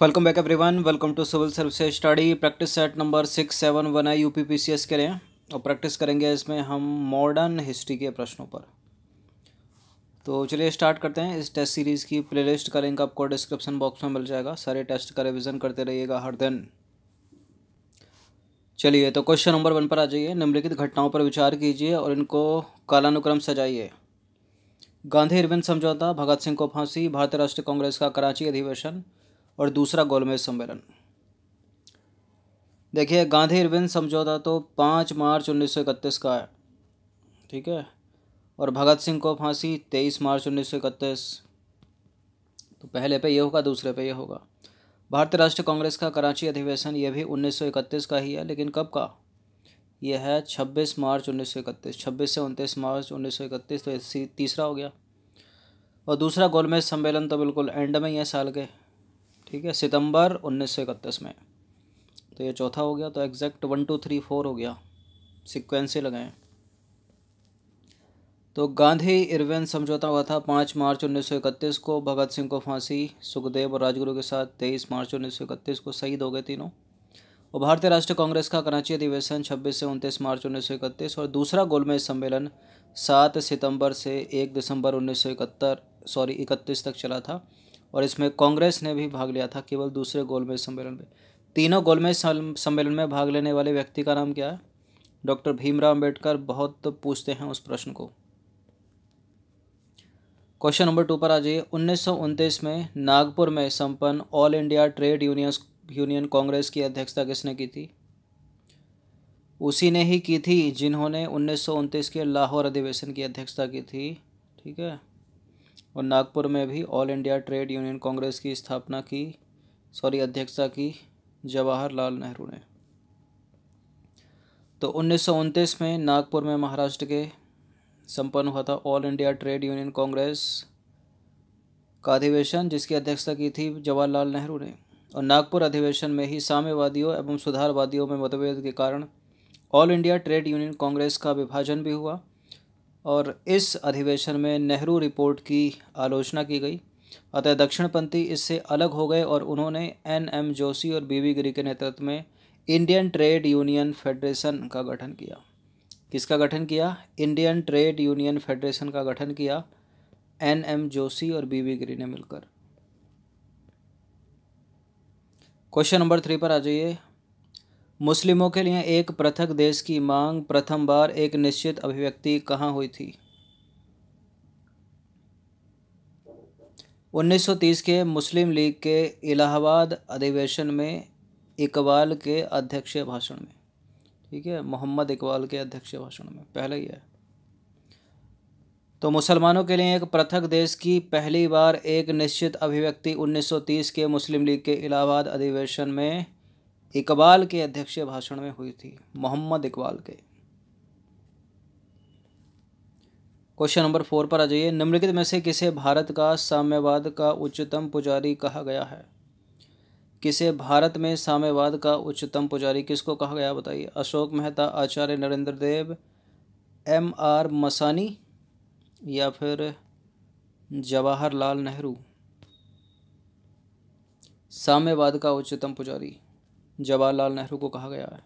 welcome back everyone welcome to civil services study practice set number six seven one है U P P C S के लिए और practice करेंगे इसमें हम मॉडर्न हिस्ट्री के प्रश्नों पर तो चलिए स्टार्ट करते हैं इस टेस्ट सीरीज़ की प्लेलिस्ट का लिंक आपको डिस्क्रिप्शन बॉक्स में मिल जाएगा सारे टेस्ट का रिविज़न करते रहिएगा हर दिन चलिए तो क्वेश्चन नंबर वन पर आ जाइए निम्नलिखित घटनाओं पर विचार कीजिए और इनको कालानुक्रम सजाइए गांधी इरविंद समझौता भगत सिंह को फांसी भारतीय राष्ट्रीय कांग्रेस का कराची अधिवेशन और दूसरा गोलमेज सम्मेलन देखिए गांधी इरविन समझौता तो पाँच मार्च उन्नीस का है ठीक है और भगत सिंह को फांसी तेईस मार्च उन्नीस तो पहले पे ये होगा दूसरे पे ये होगा भारतीय राष्ट्रीय कांग्रेस का कराची अधिवेशन ये भी इकतीस का ही है लेकिन कब का ये है छब्बीस मार्च उन्नीस सौ इकतीस छब्बीस से उनतीस मार्च उन्नीस सौ इकतीस तो तीसरा हो गया और दूसरा गोलमेज सम्मेलन तो बिल्कुल एंड में ही है साल के ठीक है सितंबर उन्नीस में तो ये चौथा हो गया तो exact one two three four हो गया सिक्वेंस से लगाएं तो गांधी इरविन समझौता हुआ था पाँच मार्च इकतीस को भगत सिंह को फांसी सुखदेव और राजगुरु के साथ तेईस मार्च इकतीस को शहीद हो गए तीनों और भारतीय राष्ट्रीय कांग्रेस का कराची अधिवेशन 26 से 29 मार्च इकतीस और दूसरा गोलमेज सम्मेलन 7 सितंबर से 1 दिसंबर इकहत्तर सॉरी 31 तक चला था और इसमें कांग्रेस ने भी भाग लिया था केवल दूसरे गोलमेज सम्मेलन में तीनों गोलमेज सम्मेलन में भाग लेने वाले व्यक्ति का नाम क्या है डॉक्टर भीमराव अम्बेडकर बहुत तो पूछते हैं उस प्रश्न को क्वेश्चन नंबर टू पर आ जाइए उन्नीस में नागपुर में संपन्न All India Trade Unions Union Congress की अध्यक्षता किसने की थी उसी ने ही की थी जिन्होंने उन्नीस के लाहौर अधिवेशन की अध्यक्षता की थी ठीक है और नागपुर में भी All India Trade Union Congress की स्थापना की सॉरी अध्यक्षता की जवाहरलाल नेहरू ने तो उन्नीस में नागपुर में महाराष्ट्र के संपन्न हुआ था All India Trade Union Congress का अधिवेशन जिसकी अध्यक्षता की थी जवाहरलाल नेहरू ने और नागपुर अधिवेशन में ही साम्यवादियों एवं सुधारवादियों में मतभेद के कारण All India Trade Union Congress का विभाजन भी हुआ और इस अधिवेशन में नेहरू रिपोर्ट की आलोचना की गई अतः दक्षिणपंथी इससे अलग हो गए और उन्होंने एन एम जोशी और बी वी गिरी के नेतृत्व में इंडियन ट्रेड यूनियन फेडरेशन का गठन किया किसका गठन किया इंडियन ट्रेड यूनियन फेडरेशन का गठन किया एन एम जोशी और बी वी गिरी ने मिलकर क्वेश्चन नंबर थ्री पर आ जाइए मुस्लिमों के लिए एक पृथक देश की मांग प्रथम बार एक निश्चित अभिव्यक्ति कहाँ हुई थी 1930 के मुस्लिम लीग के इलाहाबाद अधिवेशन में इकबाल के अध्यक्षीय भाषण में ठीक है मोहम्मद इकबाल के अध्यक्षीय भाषण में पहले ही है तो मुसलमानों के लिए एक पृथक देश की पहली बार एक निश्चित अभिव्यक्ति 1930 के मुस्लिम लीग के इलाहाबाद अधिवेशन में इकबाल के अध्यक्षीय भाषण में हुई थी मोहम्मद इकबाल के क्वेश्चन नंबर फोर पर आ जाइए निम्नलिखित में से किसे भारत का साम्यवाद का उच्चतम पुजारी कहा गया है किसे भारत में साम्यवाद का उच्चतम पुजारी किसको कहा गया बताइए अशोक मेहता आचार्य नरेंद्र देव एम आर मसानी या फिर जवाहरलाल नेहरू साम्यवाद का उच्चतम पुजारी जवाहरलाल नेहरू को कहा गया है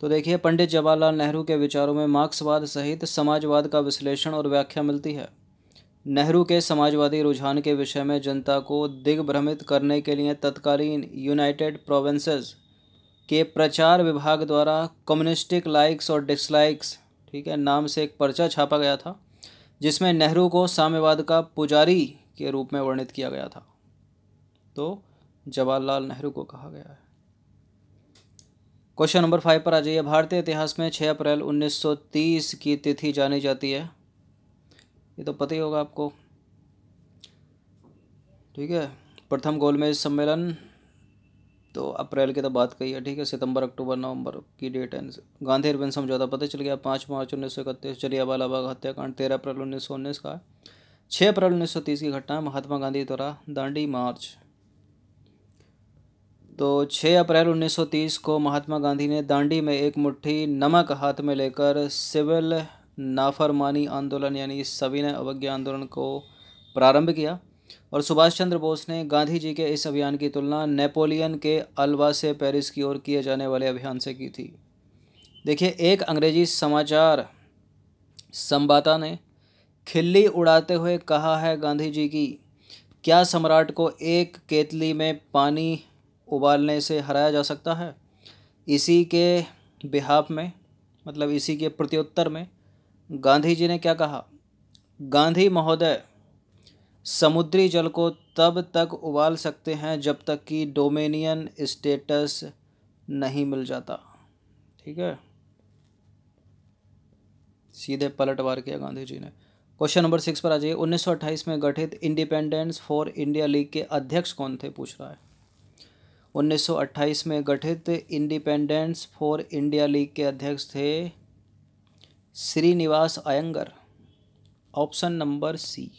तो देखिए पंडित जवाहरलाल नेहरू के विचारों में मार्क्सवाद सहित समाजवाद का विश्लेषण और व्याख्या मिलती है नेहरू के समाजवादी रुझान के विषय में जनता को दिग्भ्रमित करने के लिए तत्कालीन यूनाइटेड प्रोविंसेस के प्रचार विभाग द्वारा कम्युनिस्टिक लाइक्स और डिसलाइक्स ठीक है नाम से एक पर्चा छापा गया था जिसमें नेहरू को साम्यवाद का पुजारी के रूप में वर्णित किया गया था तो जवाहरलाल नेहरू को कहा गया है क्वेश्चन नंबर फाइव पर आ जाइए भारतीय इतिहास में छः अप्रैल 1930 की तिथि जानी जाती है ये तो पता ही होगा आपको ठीक है प्रथम गोलमेज सम्मेलन तो अप्रैल की तो बात कही है ठीक है सितंबर अक्टूबर नवंबर की डेट है गांधी अरविंद समझौता तो पता चल गया पाँच मार्च उन्नीस सौ इकतीस जलियावाला बाग हत्याकांड तेरह अप्रैल उन्नीस सौ उन्नीस का छः अप्रैल उन्नीस सौ तीस की घटना महात्मा गांधी द्वारा दांडी मार्च तो 6 अप्रैल 1930 को महात्मा गांधी ने दांडी में एक मुट्ठी नमक हाथ में लेकर सिविल नाफरमानी आंदोलन यानी सविनय अवज्ञा आंदोलन को प्रारंभ किया और सुभाष चंद्र बोस ने गांधी जी के इस अभियान की तुलना नेपोलियन के अलवा से पेरिस की ओर किए जाने वाले अभियान से की थी देखिए एक अंग्रेजी समाचार संवाददाता ने खिल्ली उड़ाते हुए कहा है गांधी जी की क्या सम्राट को एक केतली में पानी उबालने से हराया जा सकता है इसी के बिहाफ में मतलब इसी के प्रत्युत्तर में गांधी जी ने क्या कहा गांधी महोदय समुद्री जल को तब तक उबाल सकते हैं जब तक कि डोमेनियन स्टेटस नहीं मिल जाता ठीक है सीधे पलटवार किया गांधी जी ने क्वेश्चन नंबर सिक्स पर आ जाइए 1928 में गठित इंडिपेंडेंस फॉर इंडिया लीग के अध्यक्ष कौन थे पूछ रहा है 1928 में गठित इंडिपेंडेंस फॉर इंडिया लीग के अध्यक्ष थे Srinivasa Iyengar option number C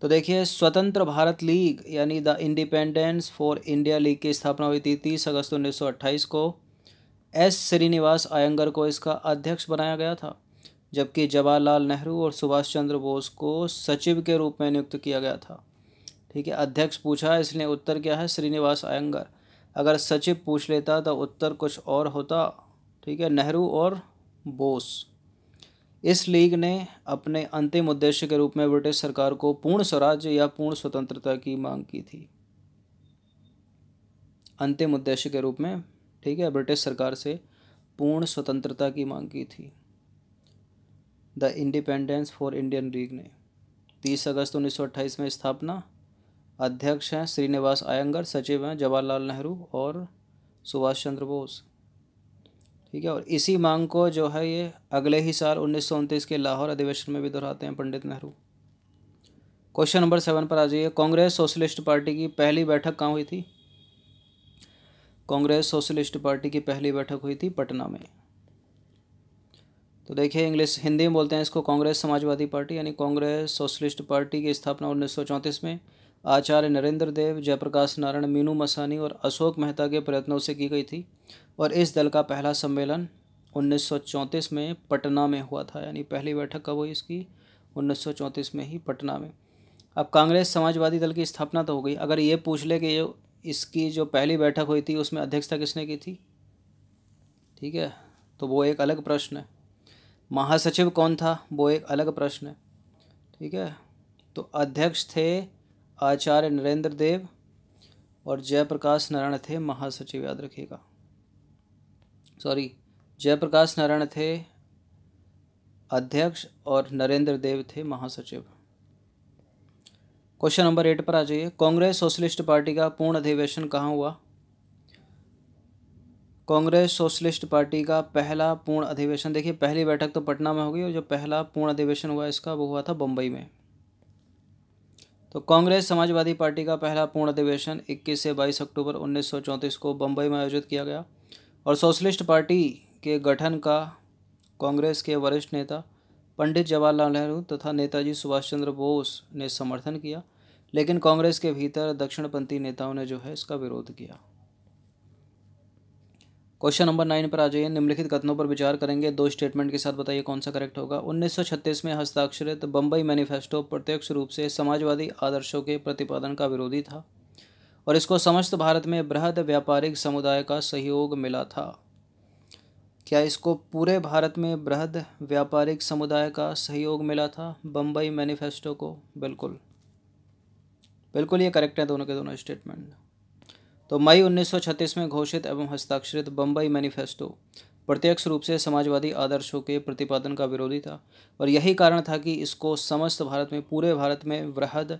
तो देखिए स्वतंत्र भारत लीग यानी the independence for India league की स्थापना हुई थी तीस अगस्त 1928 को एस श्रीनिवास अयंगर को इसका अध्यक्ष बनाया गया था जबकि जवाहरलाल नेहरू और सुभाष चंद्र बोस को सचिव के रूप में नियुक्त किया गया था ठीक है अध्यक्ष पूछा इसलिए उत्तर क्या है श्रीनिवास अयंगर अगर सचिव पूछ लेता तो उत्तर कुछ और होता ठीक है नेहरू और बोस इस लीग ने अपने अंतिम उद्देश्य के रूप में ब्रिटिश सरकार को पूर्ण स्वराज्य या पूर्ण स्वतंत्रता की मांग की थी अंतिम उद्देश्य के रूप में ठीक है ब्रिटिश सरकार से पूर्ण स्वतंत्रता की मांग की थी the independence for Indian league ने 30 अगस्त 1928 में स्थापना अध्यक्ष हैं श्रीनिवास आयंगर सचिव हैं जवाहरलाल नेहरू और सुभाष चंद्र बोस ठीक है और इसी मांग को जो है ये अगले ही साल उन्नीस के लाहौर अधिवेशन में भी दोहराते हैं Pandit Nehru question number seven पर आ जाइए कांग्रेस सोशलिस्ट पार्टी की पहली बैठक कहाँ हुई थी कांग्रेस सोशलिस्ट पार्टी की पहली बैठक हुई थी पटना में तो देखिए इंग्लिश हिंदी में बोलते हैं इसको कांग्रेस समाजवादी पार्टी यानी कांग्रेस सोशलिस्ट पार्टी की स्थापना उन्नीस में आचार्य नरेंद्र देव जयप्रकाश नारायण मीनू मसानी और अशोक मेहता के प्रयत्नों से की गई थी और इस दल का पहला सम्मेलन 1934 में पटना में हुआ था यानी पहली बैठक कब हुई इसकी 1934 में ही पटना में अब कांग्रेस समाजवादी दल की स्थापना तो हो गई अगर ये पूछ ले कि ये इसकी जो पहली बैठक हुई थी उसमें अध्यक्षता किसने की थी ठीक है तो वो एक अलग प्रश्न है महासचिव कौन था वो एक अलग प्रश्न है ठीक है तो अध्यक्ष थे आचार्य नरेंद्र देव और जयप्रकाश नारायण थे महासचिव याद रखिएगा सॉरी जयप्रकाश नारायण थे अध्यक्ष और नरेंद्र देव थे महासचिव क्वेश्चन नंबर एट पर आ जाइए कांग्रेस सोशलिस्ट पार्टी का पूर्ण अधिवेशन कहाँ हुआ कांग्रेस सोशलिस्ट पार्टी का पहला पूर्ण अधिवेशन देखिए पहली बैठक तो पटना में होगी और जो पहला पूर्ण अधिवेशन हुआ इसका वो हुआ था बम्बई में तो कांग्रेस समाजवादी पार्टी का पहला पूर्ण अधिवेशन 21 से 22 अक्टूबर 1934 को बम्बई में आयोजित किया गया और सोशलिस्ट पार्टी के गठन का कांग्रेस के वरिष्ठ नेता पंडित जवाहरलाल नेहरू तथा नेताजी सुभाष चंद्र बोस ने समर्थन किया लेकिन कांग्रेस के भीतर दक्षिणपंथी नेताओं ने जो है इसका विरोध किया क्वेश्चन नंबर नाइन पर आ जाइए निम्नलिखित कथनों पर विचार करेंगे दो स्टेटमेंट के साथ बताइए कौन सा करेक्ट होगा 1936 में हस्ताक्षरित बम्बई मैनिफेस्टो प्रत्यक्ष रूप से समाजवादी आदर्शों के प्रतिपादन का विरोधी था और इसको समस्त भारत में बृहद व्यापारिक समुदाय का सहयोग मिला था क्या इसको पूरे भारत में बृहद व्यापारिक समुदाय का सहयोग मिला था बम्बई मैनिफेस्टो को बिल्कुल बिल्कुल ये करेक्ट है दोनों के दोनों स्टेटमेंट तो मई 1936 में घोषित एवं हस्ताक्षरित बम्बई मैनिफेस्टो प्रत्यक्ष रूप से समाजवादी आदर्शों के प्रतिपादन का विरोधी था और यही कारण था कि इसको समस्त भारत में पूरे भारत में वृहद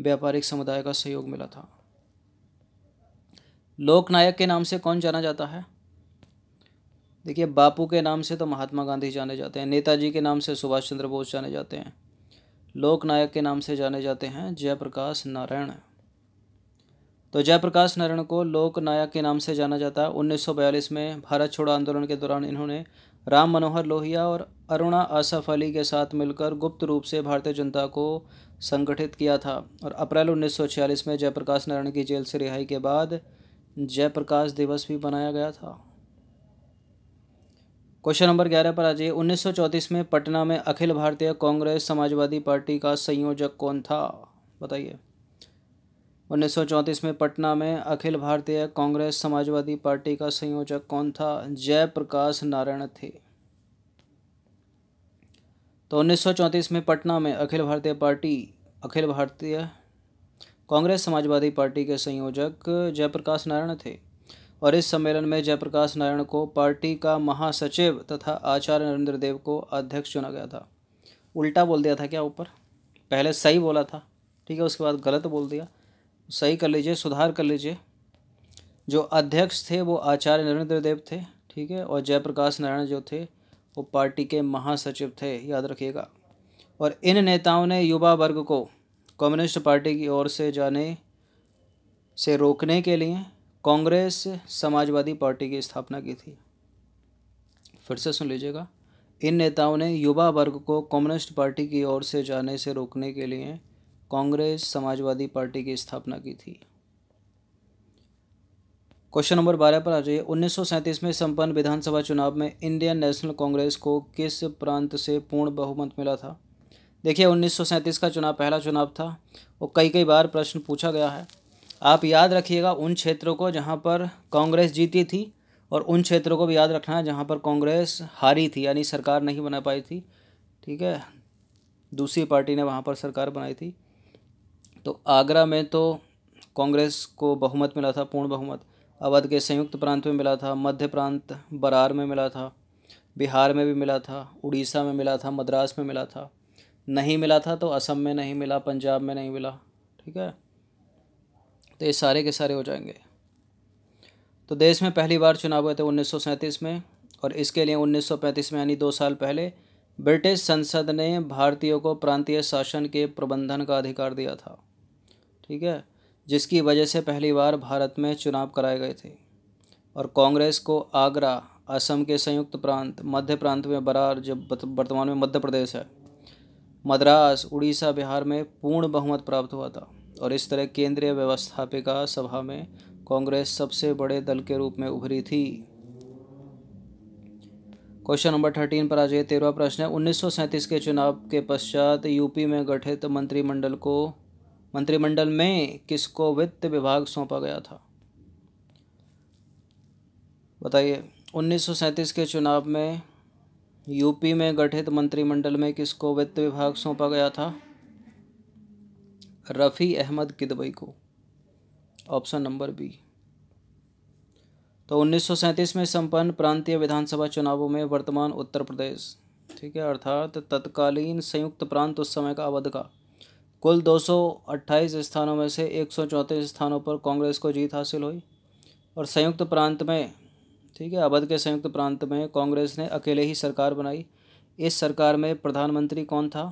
व्यापारिक समुदाय का सहयोग मिला था लोकनायक के नाम से कौन जाना जाता है देखिए बापू के नाम से तो महात्मा गांधी जाने जाते हैं नेताजी के नाम से सुभाष चंद्र बोस जाने जाते हैं लोकनायक के नाम से जाने जाते हैं जयप्रकाश नारायण तो जयप्रकाश नारायण को लोक नायक के नाम से जाना जाता है उन्नीस में भारत छोड़ो आंदोलन के दौरान इन्होंने राम मनोहर लोहिया और अरुणा आसफ अली के साथ मिलकर गुप्त रूप से भारतीय जनता को संगठित किया था और अप्रैल 1946 में जयप्रकाश नारायण की जेल से रिहाई के बाद जयप्रकाश दिवस भी बनाया गया था क्वेश्चन नंबर ग्यारह पर आ जाइए उन्नीस में पटना में अखिल भारतीय कांग्रेस समाजवादी पार्टी का संयोजक कौन था बताइए उन्नीस में पटना में अखिल भारतीय कांग्रेस समाजवादी पार्टी का संयोजक कौन था जयप्रकाश नारायण थे तो उन्नीस में पटना में अखिल भारतीय पार्टी अखिल भारतीय कांग्रेस समाजवादी पार्टी के संयोजक जयप्रकाश नारायण थे और इस सम्मेलन में जयप्रकाश नारायण को पार्टी का महासचिव तथा आचार्य नरेंद्र देव को अध्यक्ष चुना गया था उल्टा बोल दिया था क्या ऊपर पहले सही बोला था ठीक है उसके बाद गलत बोल दिया सही कर लीजिए सुधार कर लीजिए जो अध्यक्ष थे वो आचार्य नरेंद्र देव थे ठीक है और जयप्रकाश नारायण जो थे वो पार्टी के महासचिव थे याद रखिएगा और इन नेताओं ने युवा वर्ग को कम्युनिस्ट पार्टी की ओर से जाने से रोकने के लिए कांग्रेस समाजवादी पार्टी की स्थापना की थी फिर से सुन लीजिएगा इन नेताओं ने युवा वर्ग को कम्युनिस्ट पार्टी की ओर से जाने से रोकने के लिए कांग्रेस समाजवादी पार्टी की स्थापना की थी क्वेश्चन नंबर बारह पर आ जाइए उन्नीस में संपन्न विधानसभा चुनाव में इंडियन नेशनल कांग्रेस को किस प्रांत से पूर्ण बहुमत मिला था देखिए उन्नीस का चुनाव पहला चुनाव था और कई कई बार प्रश्न पूछा गया है आप याद रखिएगा उन क्षेत्रों को जहाँ पर कांग्रेस जीती थी और उन क्षेत्रों को भी याद रखना है जहाँ पर कांग्रेस हारी थी यानी सरकार नहीं बना पाई थी ठीक है दूसरी पार्टी ने वहाँ पर सरकार बनाई थी तो आगरा में तो कांग्रेस को बहुमत मिला था पूर्ण बहुमत अवध के संयुक्त प्रांत में मिला था मध्य प्रांत बरार में मिला था बिहार में भी मिला था उड़ीसा में मिला था मद्रास में मिला था नहीं मिला था तो असम में नहीं मिला पंजाब में नहीं मिला ठीक है तो ये सारे के सारे हो जाएंगे तो देश में पहली बार चुनाव हुए थे उन्नीस में और इसके लिए उन्नीस में यानी दो साल पहले ब्रिटिश संसद ने भारतीयों को प्रांतीय शासन के प्रबंधन का अधिकार दिया था ठीक है जिसकी वजह से पहली बार भारत में चुनाव कराए गए थे और कांग्रेस को आगरा असम के संयुक्त प्रांत मध्य प्रांत में बरार जो वर्तमान में मध्य प्रदेश है मद्रास उड़ीसा बिहार में पूर्ण बहुमत प्राप्त हुआ था और इस तरह केंद्रीय व्यवस्थापिका सभा में कांग्रेस सबसे बड़े दल के रूप में उभरी थी क्वेश्चन नंबर थर्टीन पर आज जाइए तेरहवा प्रश्न है उन्नीस के चुनाव के पश्चात यूपी में गठित मंत्रिमंडल को मंत्रिमंडल में किसको वित्त विभाग सौंपा गया था बताइए 1937 के चुनाव में यूपी में गठित मंत्रिमंडल में किसको वित्त विभाग सौंपा गया था रफ़ी अहमद किदबई को ऑप्शन नंबर बी तो 1937 में संपन्न प्रांतीय विधानसभा चुनावों में वर्तमान उत्तर प्रदेश ठीक है अर्थात तत्कालीन संयुक्त प्रांत उस समय का अवध का कुल 228 स्थानों में से एक स्थानों पर कांग्रेस को जीत हासिल हुई और संयुक्त प्रांत में ठीक है अवध के संयुक्त प्रांत में कांग्रेस ने अकेले ही सरकार बनाई इस सरकार में प्रधानमंत्री कौन था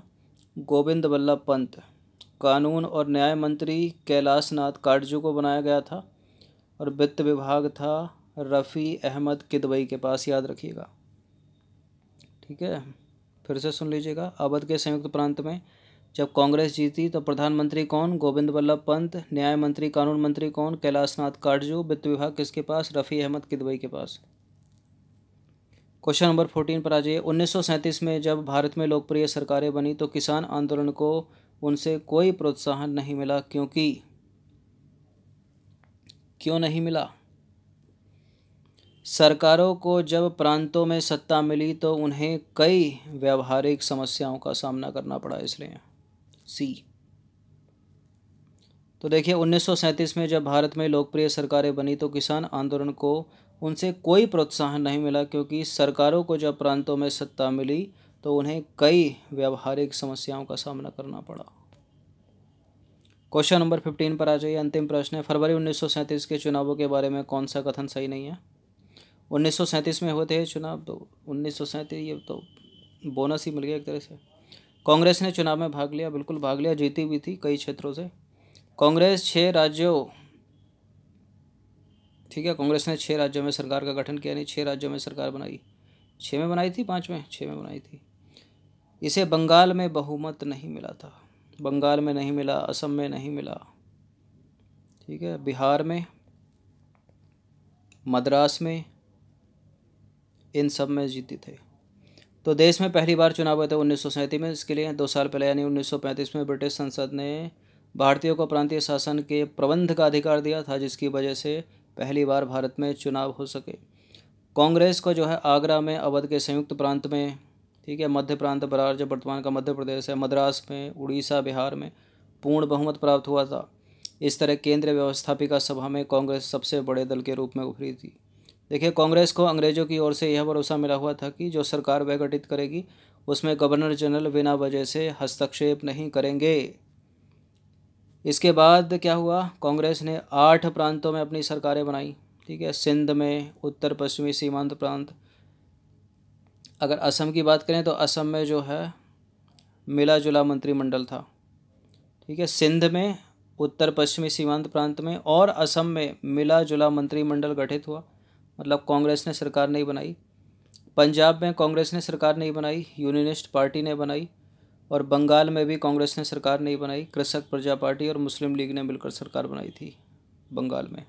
गोविंद वल्लभ पंत कानून और न्याय मंत्री कैलाश नाथ काटजू को बनाया गया था और वित्त विभाग था रफ़ी अहमद किदवई के पास याद रखिएगा ठीक है फिर से सुन लीजिएगा अवध के संयुक्त प्रांत में जब कांग्रेस जीती तो प्रधानमंत्री कौन गोविंद वल्लभ पंत न्याय मंत्री कानून मंत्री कौन कैलाशनाथ काटजू वित्त विभाग किसके पास रफ़ी अहमद किदवई के पास क्वेश्चन नंबर फोर्टीन पर आ जाइए उन्नीस में जब भारत में लोकप्रिय सरकारें बनी तो किसान आंदोलन को उनसे कोई प्रोत्साहन नहीं मिला क्योंकि क्यों नहीं मिला सरकारों को जब प्रांतों में सत्ता मिली तो उन्हें कई व्यावहारिक समस्याओं का सामना करना पड़ा इसलिए सी तो देखिए 1937 में जब भारत में लोकप्रिय सरकारें बनी तो किसान आंदोलन को उनसे कोई प्रोत्साहन नहीं मिला क्योंकि सरकारों को जब प्रांतों में सत्ता मिली तो उन्हें कई व्यावहारिक समस्याओं का सामना करना पड़ा क्वेश्चन नंबर फिफ्टीन पर आ जाइए अंतिम प्रश्न है फरवरी उन्नीस के चुनावों के बारे में कौन सा कथन सही नहीं है उन्नीस में हुए थे चुनाव तो उन्नीस ये तो बोनस ही मिल गया एक तरह से कांग्रेस ने चुनाव में भाग लिया बिल्कुल भाग लिया जीती भी थी कई क्षेत्रों से कांग्रेस छः राज्यों ठीक है कांग्रेस ने छः राज्यों में सरकार का गठन किया नहीं छः राज्यों में सरकार बनाई छः में बनाई थी पाँच में छः में बनाई थी इसे बंगाल में बहुमत नहीं मिला था बंगाल में नहीं मिला असम में नहीं मिला ठीक है बिहार में मद्रास में इन सब में जीते थे तो देश में पहली बार चुनाव हुए थे उन्नीस में इसके लिए दो साल पहले यानी पैंतीस में ब्रिटिश संसद ने भारतीयों को प्रांतीय शासन के प्रबंध का अधिकार दिया था जिसकी वजह से पहली बार भारत में चुनाव हो सके कांग्रेस को जो है आगरा में अवध के संयुक्त प्रांत में ठीक है मध्य प्रांत बरार जो वर्तमान का मध्य प्रदेश है मद्रास में उड़ीसा बिहार में पूर्ण बहुमत प्राप्त हुआ था इस तरह केंद्रीय व्यवस्थापिका सभा में कांग्रेस सबसे बड़े दल के रूप में उभरी थी देखिए कांग्रेस को अंग्रेज़ों की ओर से यह भरोसा मिला हुआ था कि जो सरकार वह गठित करेगी उसमें गवर्नर जनरल बिना वजह से हस्तक्षेप नहीं करेंगे इसके बाद क्या हुआ कांग्रेस ने आठ प्रांतों में अपनी सरकारें बनाई ठीक है सिंध में उत्तर पश्चिमी सीमांत प्रांत अगर असम की बात करें तो असम में जो है मिला जुला मंत्रिमंडल था ठीक है सिंध में उत्तर पश्चिमी सीमांत प्रांत में और असम में मिला जुला मंत्रिमंडल गठित हुआ मतलब कांग्रेस ने सरकार नहीं बनाई पंजाब में कांग्रेस ने सरकार नहीं बनाई यूनियनिस्ट पार्टी ने बनाई और बंगाल में भी कांग्रेस ने सरकार नहीं बनाई कृषक प्रजा पार्टी और मुस्लिम लीग ने मिलकर सरकार बनाई थी बंगाल में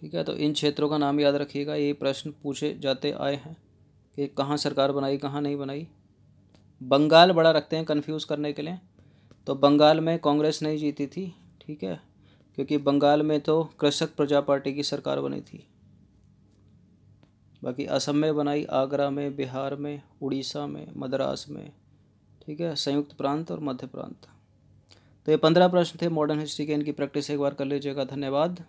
ठीक है तो इन क्षेत्रों का नाम याद रखिएगा ये प्रश्न पूछे जाते आए हैं कि कहाँ सरकार बनाई कहाँ नहीं बनाई बंगाल बड़ा रखते हैं कन्फ्यूज़ करने के लिए तो बंगाल में कांग्रेस नहीं जीती थी ठीक है क्योंकि बंगाल में तो कृषक प्रजा पार्टी की सरकार बनी थी बाकी असम में बनाई आगरा में बिहार में उड़ीसा में मद्रास में ठीक है संयुक्त प्रांत और मध्य प्रांत तो ये पंद्रह प्रश्न थे मॉडर्न हिस्ट्री के इनकी प्रैक्टिस एक बार कर लीजिएगा धन्यवाद